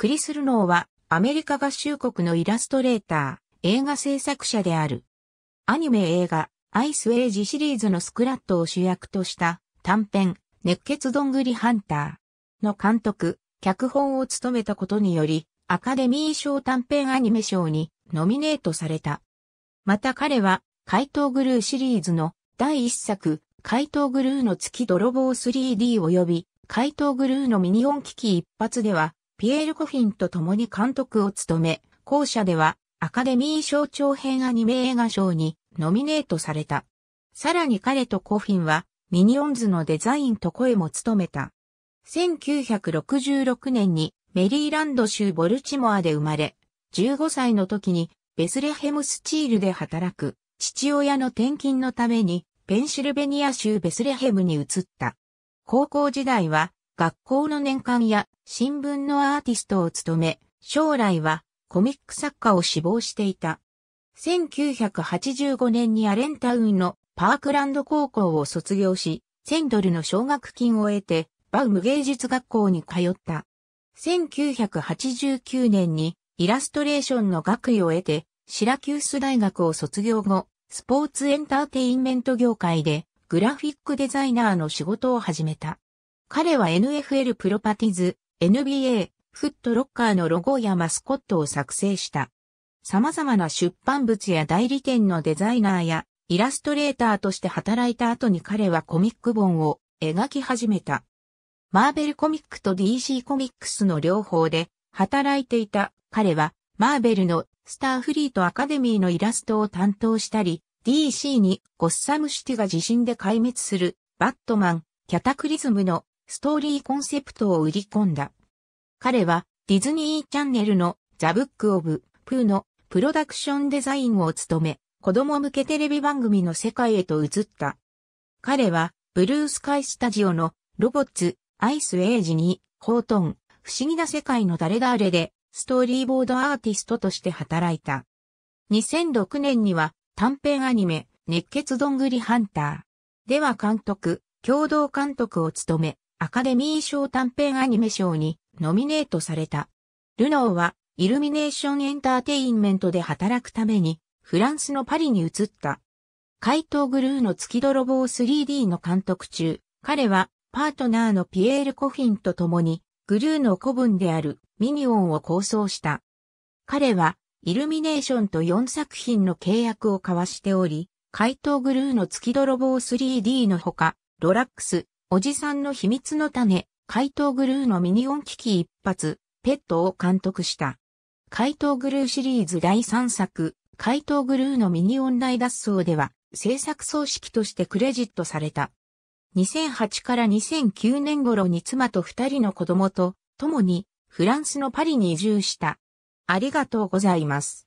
クリス・ルノーはアメリカ合衆国のイラストレーター、映画制作者である。アニメ映画、アイス・エイジシリーズのスクラットを主役とした短編、熱血どんぐりハンターの監督、脚本を務めたことにより、アカデミー賞短編アニメ賞にノミネートされた。また彼は、怪盗グルーシリーズの第一作、怪盗グルーの月泥棒 3D 及び怪盗グルーのミニオン危機一発では、ピエール・コフィンと共に監督を務め、後者ではアカデミー賞長編アニメ映画賞にノミネートされた。さらに彼とコフィンはミニオンズのデザインと声も務めた。1966年にメリーランド州ボルチモアで生まれ、15歳の時にベスレヘムスチールで働く父親の転勤のためにペンシルベニア州ベスレヘムに移った。高校時代は学校の年間や新聞のアーティストを務め、将来はコミック作家を志望していた。1985年にアレンタウンのパークランド高校を卒業し、1000ドルの奨学金を得て、バウム芸術学校に通った。1989年にイラストレーションの学位を得て、シラキュース大学を卒業後、スポーツエンターテインメント業界でグラフィックデザイナーの仕事を始めた。彼は NFL プロパティズ、NBA、フットロッカーのロゴやマスコットを作成した。様々な出版物や代理店のデザイナーやイラストレーターとして働いた後に彼はコミック本を描き始めた。マーベルコミックと DC コミックスの両方で働いていた彼はマーベルのスターフリートアカデミーのイラストを担当したり DC にゴッサムシティが地震で壊滅するバットマン、キャタクリズムのストーリーコンセプトを売り込んだ。彼はディズニーチャンネルのザ・ブック・オブ・プーのプロダクションデザインを務め、子供向けテレビ番組の世界へと移った。彼はブルースカイスタジオのロボッツ、アイスエイジに、ホートン、不思議な世界の誰々で、ストーリーボードアーティストとして働いた。2006年には短編アニメ、熱血どんぐりハンター。では監督、共同監督を務め、アカデミー賞短編アニメ賞にノミネートされた。ルノーはイルミネーションエンターテインメントで働くためにフランスのパリに移った。怪盗グルーの月泥棒 3D の監督中、彼はパートナーのピエール・コフィンと共にグルーの子分であるミニオンを構想した。彼はイルミネーションと4作品の契約を交わしており、怪盗グルーの月泥棒 3D のほか、ロラックス、おじさんの秘密の種、怪盗グルーのミニオン危機一発、ペットを監督した。怪盗グルーシリーズ第3作、怪盗グルーのミニオン大脱走では、制作総指揮としてクレジットされた。2008から2009年頃に妻と二人の子供と、共に、フランスのパリに移住した。ありがとうございます。